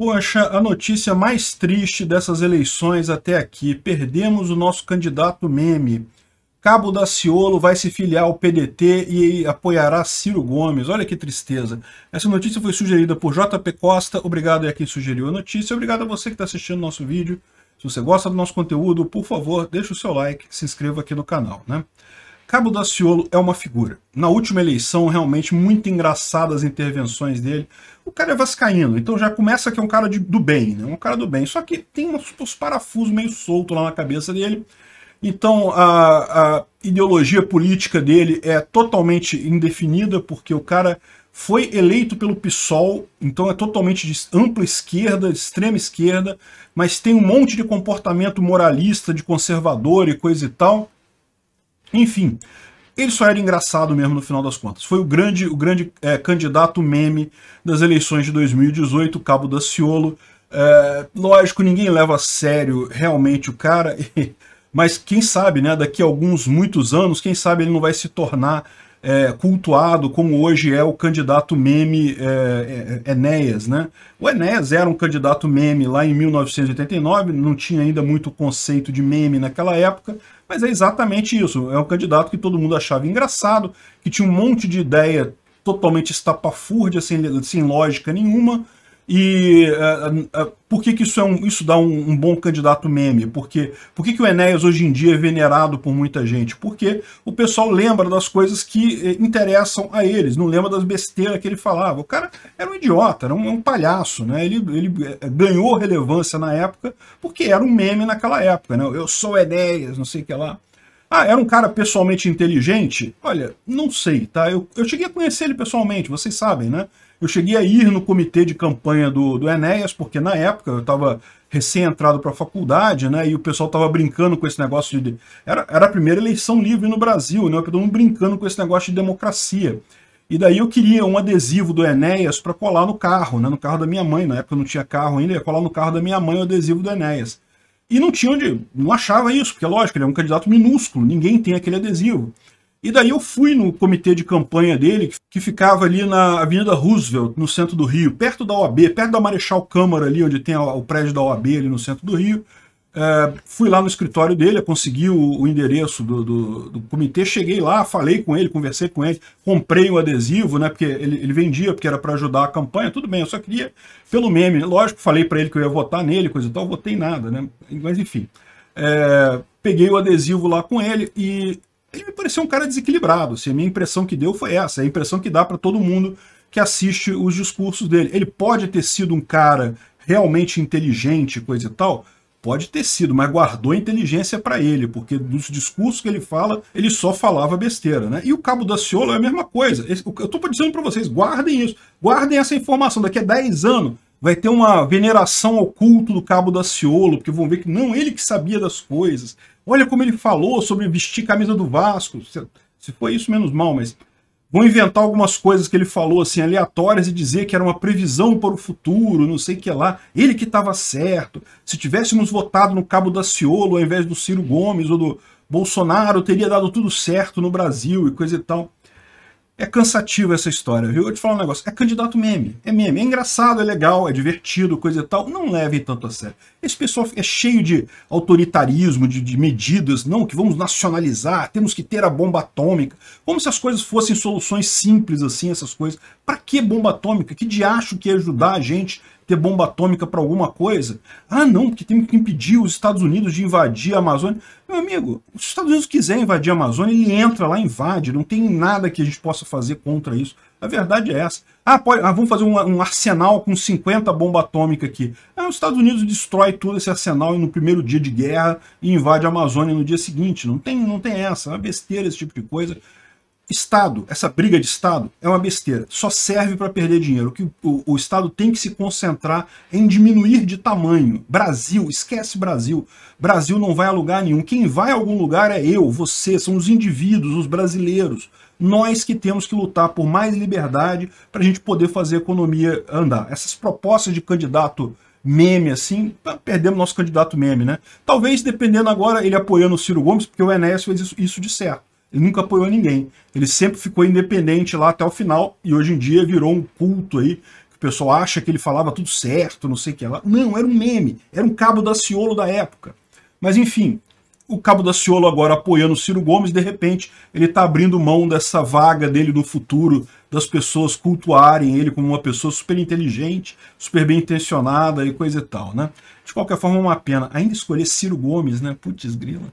Poxa, a notícia mais triste dessas eleições até aqui. Perdemos o nosso candidato meme. Cabo Daciolo vai se filiar ao PDT e apoiará Ciro Gomes. Olha que tristeza. Essa notícia foi sugerida por JP Costa. Obrigado a quem sugeriu a notícia. Obrigado a você que está assistindo nosso vídeo. Se você gosta do nosso conteúdo, por favor, deixe o seu like, se inscreva aqui no canal. Né? Cabo Daciolo é uma figura. Na última eleição, realmente muito engraçadas as intervenções dele. O cara é vascaíno, então já começa que é um cara de, do bem, né? Um cara do bem. Só que tem uns, uns parafusos meio solto lá na cabeça dele. Então a, a ideologia política dele é totalmente indefinida, porque o cara foi eleito pelo PSOL, então é totalmente de ampla esquerda, extrema esquerda, mas tem um monte de comportamento moralista, de conservador e coisa e tal. Enfim, ele só era engraçado mesmo no final das contas. Foi o grande, o grande é, candidato meme das eleições de 2018, Cabo Daciolo. É, lógico, ninguém leva a sério realmente o cara, mas quem sabe, né, daqui a alguns, muitos anos, quem sabe ele não vai se tornar é, cultuado como hoje é o candidato meme é, é, Enéas. Né? O Enéas era um candidato meme lá em 1989, não tinha ainda muito conceito de meme naquela época, mas é exatamente isso. É um candidato que todo mundo achava engraçado, que tinha um monte de ideia totalmente estapafúrdia, sem, sem lógica nenhuma, e uh, uh, por que, que isso, é um, isso dá um, um, bom candidato meme? Porque, por que, que o Enéas hoje em dia é venerado por muita gente? Porque o pessoal lembra das coisas que eh, interessam a eles, não lembra das besteiras que ele falava. O cara era um idiota, era um, um palhaço, né? Ele, ele ganhou relevância na época porque era um meme naquela época, né? Eu sou Enéas, não sei o que lá. Ah, era um cara pessoalmente inteligente? Olha, não sei, tá? Eu, eu cheguei a conhecer ele pessoalmente, vocês sabem, né? Eu cheguei a ir no comitê de campanha do, do Enéas, porque na época eu estava recém-entrado para a faculdade, né? E o pessoal estava brincando com esse negócio de. Era, era a primeira eleição livre no Brasil, né? Todo mundo brincando com esse negócio de democracia. E daí eu queria um adesivo do Enéas para colar no carro, né? No carro da minha mãe. Na época eu não tinha carro ainda, ia colar no carro da minha mãe o adesivo do Enéas. E não tinha onde. Não achava isso, porque lógico, ele é um candidato minúsculo, ninguém tem aquele adesivo. E daí eu fui no comitê de campanha dele, que ficava ali na Avenida Roosevelt, no centro do Rio, perto da OAB, perto da Marechal Câmara ali, onde tem o prédio da OAB ali no centro do Rio. É, fui lá no escritório dele, consegui o, o endereço do, do, do, comitê, cheguei lá, falei com ele, conversei com ele, comprei o adesivo, né? Porque ele, ele vendia, porque era para ajudar a campanha, tudo bem, eu só queria pelo meme. Lógico, falei para ele que eu ia votar nele, coisa e tal, votei nada, né? Mas enfim. É, peguei o adesivo lá com ele e ele me pareceu um cara desequilibrado. Assim, a minha impressão que deu foi essa. A impressão que dá para todo mundo que assiste os discursos dele. Ele pode ter sido um cara realmente inteligente, coisa e tal. Pode ter sido, mas guardou inteligência para ele, porque dos discursos que ele fala, ele só falava besteira, né? E o Cabo da Ciola é a mesma coisa. Eu estou dizendo para vocês, guardem isso, guardem essa informação. Daqui a 10 anos, vai ter uma veneração ao culto do Cabo da Ciolo, porque vão ver que não é ele que sabia das coisas. Olha como ele falou sobre vestir camisa do Vasco. Se foi isso, menos mal, mas vão inventar algumas coisas que ele falou assim aleatórias e dizer que era uma previsão para o futuro, não sei o que lá. Ele que estava certo. Se tivéssemos votado no Cabo da Ciolo ao invés do Ciro Gomes ou do Bolsonaro, teria dado tudo certo no Brasil e coisa e tal. É cansativo essa história, viu? Eu te falo um negócio, é candidato meme. É meme, é engraçado, é legal, é divertido, coisa e tal. Não levem tanto a sério. Esse pessoal é cheio de autoritarismo, de, de medidas, não, que vamos nacionalizar, temos que ter a bomba atômica. Como se as coisas fossem soluções simples assim, essas coisas. Para que bomba atômica? Que diacho que ia ajudar a gente ter bomba atômica para alguma coisa. Ah, não, porque temos que impedir os Estados Unidos de invadir a Amazônia. Meu amigo, se os Estados Unidos quiser invadir a Amazônia, ele entra lá, invade. Não tem nada que a gente possa fazer contra isso. A verdade é essa. Ah, pode, ah vamos fazer um, um, arsenal com 50 bombas atômicas aqui. Ah, os Estados Unidos destrói todo esse arsenal no primeiro dia de guerra e invade a Amazônia no dia seguinte. Não tem, não tem essa. É uma besteira esse tipo de coisa. Estado, essa briga de Estado é uma besteira. Só serve para perder dinheiro. Que o, o, Estado tem que se concentrar em diminuir de tamanho. Brasil, esquece Brasil. Brasil não vai a lugar nenhum. Quem vai a algum lugar é eu, você, são os indivíduos, os brasileiros. Nós que temos que lutar por mais liberdade para a gente poder fazer a economia andar. Essas propostas de candidato meme assim, tá, perdemos nosso candidato meme, né? Talvez, dependendo agora, ele apoiando o Ciro Gomes, porque o Enéas fez isso, isso de certo. Ele nunca apoiou ninguém. Ele sempre ficou independente lá até o final e hoje em dia virou um culto aí. Que o pessoal acha que ele falava tudo certo, não sei o que lá. Não, era um meme. Era um cabo da Ciolo da época. Mas enfim, o cabo da Ciolo agora apoiando o Ciro Gomes, de repente ele está abrindo mão dessa vaga dele no futuro, das pessoas cultuarem ele como uma pessoa super inteligente, super bem intencionada e coisa e tal, né? De qualquer forma, é uma pena. Ainda escolher Ciro Gomes, né? Putz, grila.